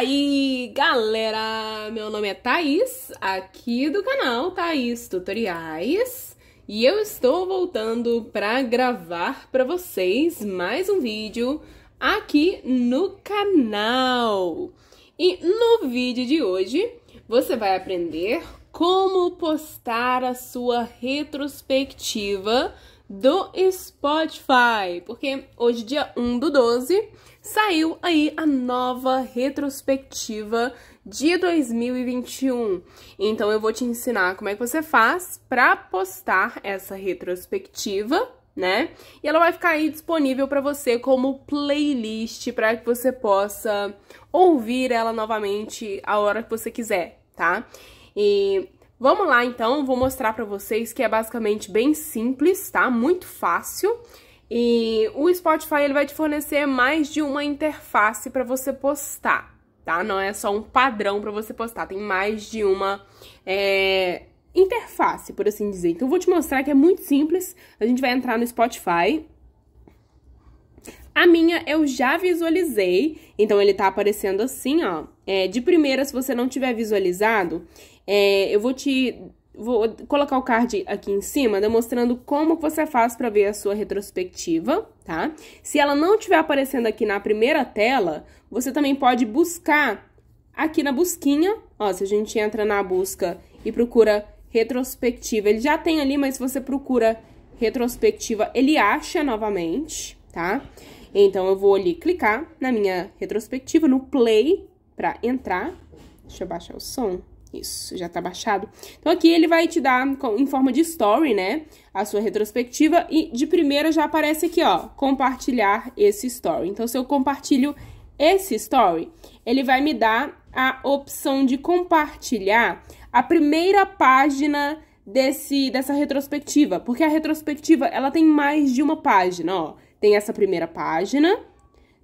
aí, galera? Meu nome é Thaís, aqui do canal Thaís Tutoriais, e eu estou voltando para gravar para vocês mais um vídeo aqui no canal. E no vídeo de hoje, você vai aprender como postar a sua retrospectiva do Spotify, porque hoje, dia 1 do 12, saiu aí a nova retrospectiva de 2021. Então eu vou te ensinar como é que você faz para postar essa retrospectiva, né? E ela vai ficar aí disponível para você como playlist para que você possa ouvir ela novamente a hora que você quiser, tá? E Vamos lá, então, vou mostrar pra vocês que é basicamente bem simples, tá? Muito fácil. E o Spotify, ele vai te fornecer mais de uma interface para você postar, tá? Não é só um padrão para você postar, tem mais de uma é, interface, por assim dizer. Então, eu vou te mostrar que é muito simples. A gente vai entrar no Spotify. A minha eu já visualizei, então ele tá aparecendo assim, ó. É, de primeira, se você não tiver visualizado, é, eu vou te vou colocar o card aqui em cima, demonstrando como você faz para ver a sua retrospectiva, tá? Se ela não estiver aparecendo aqui na primeira tela, você também pode buscar aqui na busquinha. Ó, se a gente entra na busca e procura retrospectiva, ele já tem ali, mas se você procura retrospectiva, ele acha novamente, tá? Então, eu vou ali clicar na minha retrospectiva, no play, para entrar. Deixa eu baixar o som. Isso, já tá baixado. Então aqui ele vai te dar em forma de story, né? A sua retrospectiva. E de primeira já aparece aqui, ó, compartilhar esse story. Então, se eu compartilho esse story, ele vai me dar a opção de compartilhar a primeira página desse dessa retrospectiva, porque a retrospectiva ela tem mais de uma página, ó. Tem essa primeira página,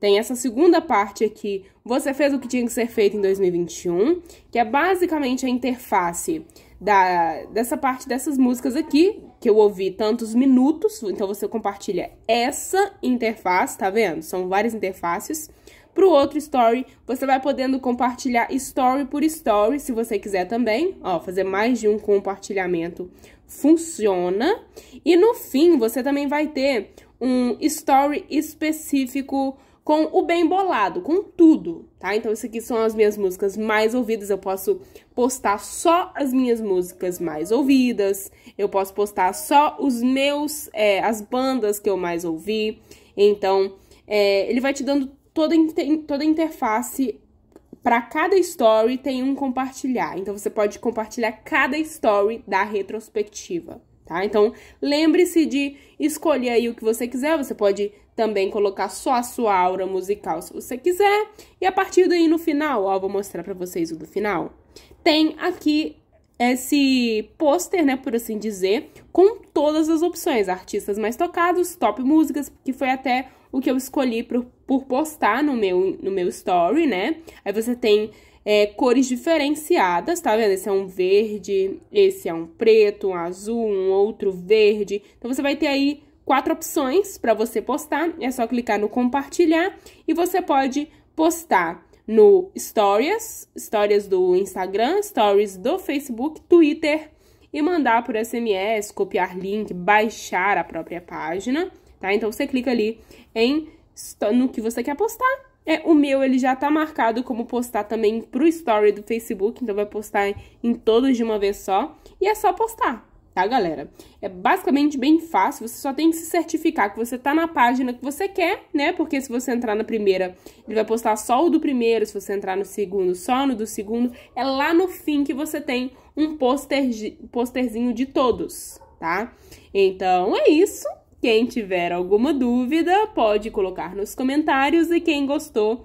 tem essa segunda parte aqui, você fez o que tinha que ser feito em 2021, que é basicamente a interface da, dessa parte dessas músicas aqui, que eu ouvi tantos minutos, então você compartilha essa interface, tá vendo? São várias interfaces. Pro outro story, você vai podendo compartilhar story por story, se você quiser também. Ó, fazer mais de um compartilhamento funciona. E no fim, você também vai ter um story específico com o bem bolado, com tudo, tá? Então, isso aqui são as minhas músicas mais ouvidas. Eu posso postar só as minhas músicas mais ouvidas, eu posso postar só os meus, é, as bandas que eu mais ouvi. Então, é, ele vai te dando toda, toda a interface. Para cada story tem um compartilhar. Então, você pode compartilhar cada story da retrospectiva, tá? Então, lembre-se de escolher aí o que você quiser. Você pode também colocar só a sua aura musical se você quiser. E a partir daí no final, ó, vou mostrar para vocês o do final. Tem aqui esse pôster, né, por assim dizer, com todas as opções, artistas mais tocados, top músicas, que foi até o que eu escolhi por, por postar no meu, no meu story, né? Aí você tem é, cores diferenciadas, tá vendo? Esse é um verde, esse é um preto, um azul, um outro verde. Então você vai ter aí quatro opções para você postar. É só clicar no compartilhar e você pode postar no Stories, Stories do Instagram, Stories do Facebook, Twitter e mandar por SMS, copiar link, baixar a própria página, tá? Então você clica ali em no que você quer postar. É, o meu ele já tá marcado como postar também pro story do Facebook, então vai postar em todos de uma vez só e é só postar tá, galera? É basicamente bem fácil, você só tem que se certificar que você tá na página que você quer, né? Porque se você entrar na primeira, ele vai postar só o do primeiro, se você entrar no segundo, só no do segundo. É lá no fim que você tem um poster, posterzinho de todos, tá? Então, é isso. Quem tiver alguma dúvida, pode colocar nos comentários e quem gostou